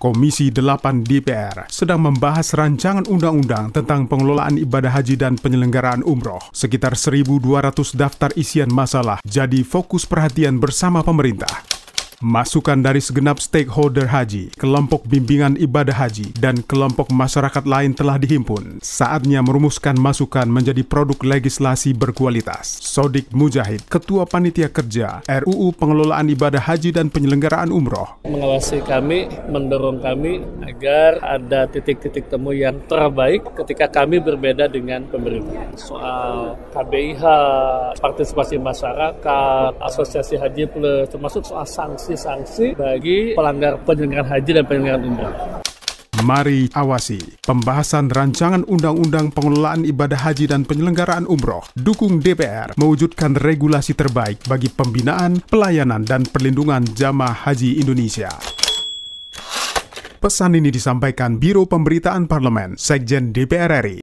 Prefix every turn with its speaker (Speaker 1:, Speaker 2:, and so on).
Speaker 1: Komisi 8 DPR sedang membahas rancangan undang-undang tentang pengelolaan ibadah haji dan penyelenggaraan umroh. Sekitar 1.200 daftar isian masalah jadi fokus perhatian bersama pemerintah. Masukan dari segenap stakeholder haji, kelompok bimbingan ibadah haji, dan kelompok masyarakat lain telah dihimpun. Saatnya merumuskan masukan menjadi produk legislasi berkualitas. Sodik Mujahid, Ketua Panitia Kerja RUU Pengelolaan Ibadah Haji dan Penyelenggaraan Umroh.
Speaker 2: Mengawasi kami, mendorong kami agar ada titik-titik temu yang terbaik ketika kami berbeda dengan pemerintah. Soal KBIH, partisipasi masyarakat, asosiasi haji plus, termasuk soal sanksi-sanksi bagi pelanggar
Speaker 1: penyelenggaraan haji dan penyelenggaraan umrah. Mari awasi pembahasan rancangan undang-undang pengelolaan ibadah haji dan penyelenggaraan umroh. Dukung DPR mewujudkan regulasi terbaik bagi pembinaan, pelayanan, dan perlindungan jamaah haji Indonesia. Pesan ini disampaikan Biro Pemberitaan Parlemen, Sekjen DPR RI.